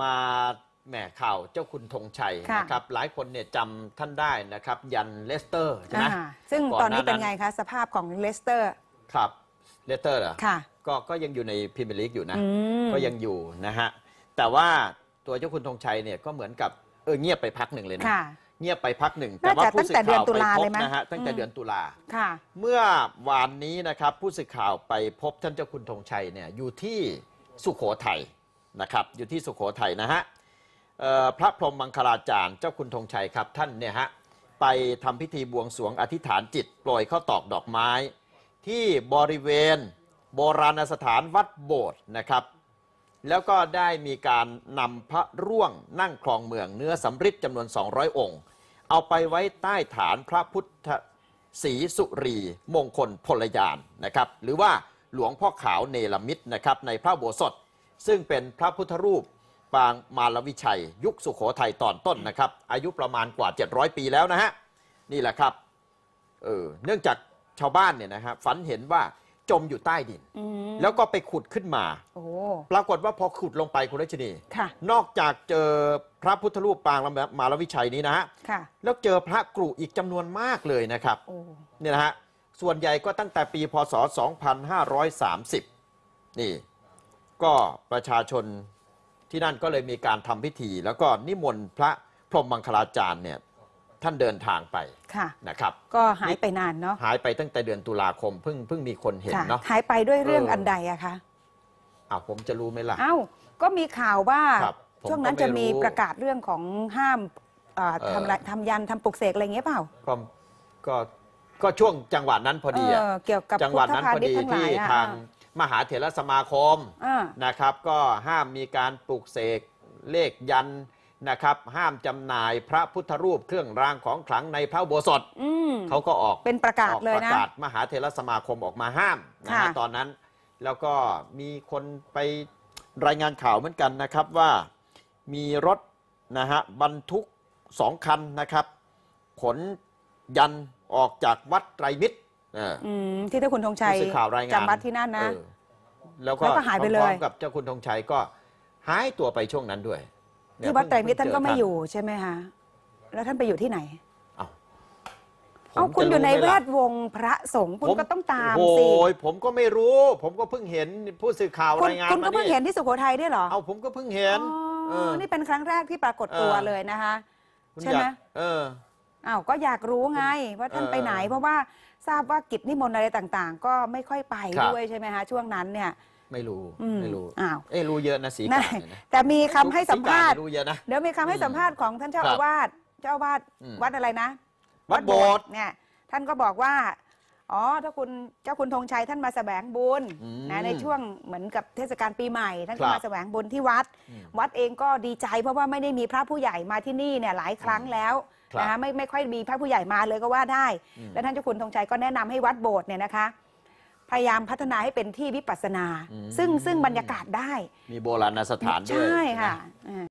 มาแหมข่าวเจ้าคุณธงชัยนะครับหลายคนเนี่ยจำท่านได้นะครับยันเลสเตอร์ ใช่ไหมซึ่งตอนนี้เป็นไงคะสภาพของเลสเตอร์ครับเลสเตอร์เหรอก็ก็ยังอยู่ในพรีเมียร์ลีกอยู่นะก็ยังอยู่นะฮะแต่ว่าตัวเจ้าคุณธงชัยเนี่ยก็เหมือนกับเออเงียบไปพักหนึ่งเลยนะเงียบไปพักหนึ่งแต่ว่าผู้สื่อข่าวไปพบนะฮะตั้งแต่เดือนตุลา เมื่อวานนี้นะครับผู้สื่อข่าวไปพบท่านเจ้าคุณธงชัยเนี่ยอยู่ที่สุโขทัยนะครับอยู่ที่สุขโขทัยนะฮะพระพรหมมังคลาจารย์ เจ้าคุณธงชัยครับท่านเนี่ยฮะ ไปทำพิธีบวงสรวงอธิษฐานจิตปล่อยข้าตอกดอกไม้ ที่บริเวณโบราณสถานวัดโบสถ์นะครับ แล้วก็ได้มีการนำพระร่วงนั่งคลองเมืองเนื้อสำริดจำนวน 200 องค์ เอาไปไว้ใต้ฐานพระพุทธศรีสุรีมงคลพลยานนะครับหรือว่าหลวงพ่อขาวเนลมิตรนะครับในพระโบสถซึ่งเป็นพระพุทธรูปปางมารวิชัย ยุคสุขโขทัยตอนต้นนะครับ อายุประมาณกว่า 700 ปีแล้วนะฮะนี่แหละครับเออเนื่องจากชาวบ้านเนี่ยนะฮะฝันเห็นว่าจมอยู่ใต้ดินแล้วก็ไปขุดขึ้นมาปรากฏว่าพอขุดลงไปคุณรัชนีนอกจากเจอพระพุทธรูปปางมารวิชัยนี้นะฮะแล้วเจอพระกรุอีกจำนวนมากเลยนะครับเนี่ยนะฮะส่วนใหญ่ก็ตั้งแต่ปีพศ 2530 นี่ก็ประชาชนที่นั่นก็เลยมีการทำพิธีแล้วก็นิมนต์พระพรหมมังคลาจารย์เนี่ยท่านเดินทางไปะนะครับ ก็หายไปนานเนาะหายไปตั้งแต่เดือนตุลาคม เพิ่งเพิ่งมีคนเห็นเนาะหายไปด้วยเรื่องอันใดอะคะอ้าวผมจะรู้ไหมล่ะอ้าวก็มีข่าวว่าช่วงนั้นจะมีประกาศเรื่องของห้ามทำทำยันทำปลุกเสกอะไรเงี้ยเปล่าก็ก็ก็ช่วงจังหวะนั้นพอดีเกี่ยวกับจังหวะนั้นพอดีที่ทางมหาเถรสมาคมนะครับ ก็ห้ามมีการปลุกเสกเลขยันนะครับ ห้ามจำหน่ายพระพุทธรูปเครื่องรางของขลังในพระโบสถเขาก็ออกเป็นประกาศเลยนะประกาศมหาเถรสมาคมออกมาห้ามนะตอนนั้นแล้วก็มีคนไปรายงานข่าวเหมือนกันนะครับว่ามีรถนะฮะบรรทุกสองคันนะครับขนยันออกจากวัดไตรมิตรที่เจ้าคุณธงชัยสื่อข่าวรายงานจำบัรที่นั่นนะ แล้วก็หายไปเลยพร้อมกับเจ้าคุณธงชัยก็ หายตัวไปช่วงนั้นด้วยที่วัดไตรมิตรท่านก็ไม่อยู่ใช่ไหมคะแล้วท่านไปอยู่ที่ไหน เอาคุณอยู่ในแวดวงพระสงฆ์คุณก็ต้องตามสิโอ้ยผมก็ไม่รู้ ผมก็เพิ่งเห็นผู้สื่อข่าวรายงานคุณก็เพิ่งเห็นที่สุโขทัยด้วยเหรอเอาผมก็เพิ่งเห็นอ๋อนี่เป็นครั้งแรกที่ปรากฏตัวเลยนะคะใช่ไหมเอออ้าวก็อยากรู้ไง ว่าท่านไปไหน เพราะว่าทราบว่ากิจนิมนต์อะไรต่าง ๆ ก็ไม่ค่อยไปด้วยใช่ไหมคะช่วงนั้นเนี่ย ไม่รู้ไม่รู้อ้าวเอรู้เยอะนะสีกาแต่มีคำให้สัมภาษณ์รู้เยอะนะเดี๋ยวมีคำให้สัมภาษณ์ของท่านเจ้าอาวาสเจ้าอาวาสวัดอะไรนะ วัดโบสถ์เนี่ย ท่านก็บอกว่า อ๋อถ้าคุณเจ้าคุณธงชัยท่านมาแสวงบุญนะในช่วงเหมือนกับเทศกาลปีใหม่ ท่านก็มาแสวงบุญที่วัด วัดเองก็ดีใจ เพราะว่าไม่ได้มีพระผู้ใหญ่มาที่นี่เนี่ยหลายครั้งแล้วนะคะไม่ไม่ค่อยมีพระผู้ใหญ่มาเลยก็ว่าได้ แล้วท่านเจ้าคุณธงชัยก็แนะนำให้วัดโบสถ์เนี่ยนะคะ พยายามพัฒนาให้เป็นที่วิปัสนา ซึ่งซึ่งบรรยากาศได้ มีโบราณสถานด้วย ใช่ค่ะ